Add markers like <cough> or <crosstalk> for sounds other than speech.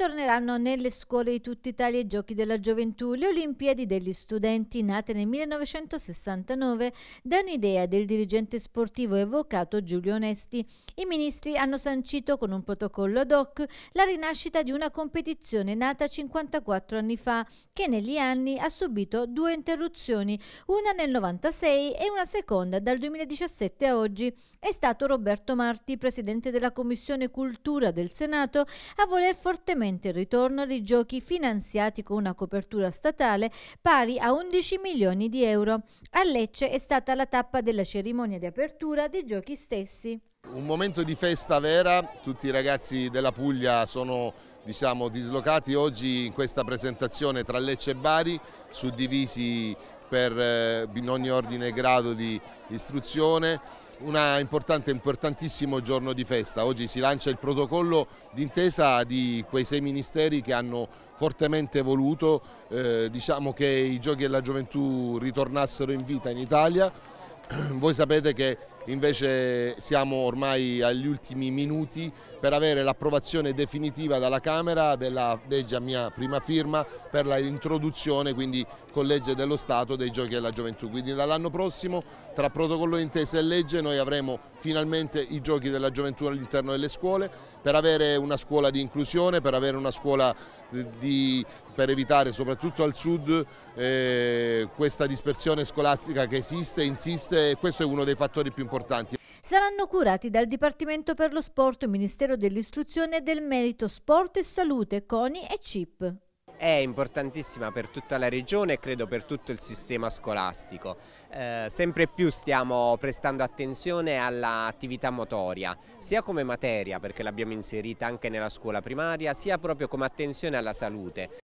Ritorneranno nelle scuole di tutta Italia i Giochi della Gioventù, le Olimpiadi degli studenti nate nel 1969 da un'idea del dirigente sportivo evocato Giulio Onesti. I ministri hanno sancito con un protocollo ad hoc la rinascita di una competizione nata 54 anni fa che negli anni ha subito due interruzioni, una nel 96 e una seconda dal 2017 a oggi. È stato Roberto Marti, presidente della Commissione Cultura del Senato, a voler fortemente finalmente il ritorno dei giochi finanziati con una copertura statale pari a 11 milioni di euro. A Lecce è stata la tappa della cerimonia di apertura dei giochi stessi. Un momento di festa vera, tutti i ragazzi della Puglia sono diciamo, dislocati oggi in questa presentazione tra Lecce e Bari, suddivisi per, eh, in ogni ordine e grado di istruzione un importante, importantissimo giorno di festa. Oggi si lancia il protocollo d'intesa di quei sei ministeri che hanno fortemente voluto eh, diciamo che i giochi della gioventù ritornassero in vita in Italia. <clears throat> Voi sapete che invece siamo ormai agli ultimi minuti per avere l'approvazione definitiva dalla Camera della legge a mia prima firma per l'introduzione quindi con legge dello Stato dei giochi della gioventù. Quindi dall'anno prossimo tra protocollo intesa e legge noi avremo finalmente i giochi della gioventù all'interno delle scuole, per avere una scuola di inclusione, per avere una scuola di, per evitare soprattutto al sud eh, questa dispersione scolastica che esiste, insiste e questo è uno dei fattori più importanti. Saranno curati dal Dipartimento per lo Sport, Ministero dell'Istruzione e del Merito Sport e Salute, CONI e CIP è importantissima per tutta la regione e credo per tutto il sistema scolastico. Eh, sempre più stiamo prestando attenzione all'attività motoria, sia come materia perché l'abbiamo inserita anche nella scuola primaria, sia proprio come attenzione alla salute.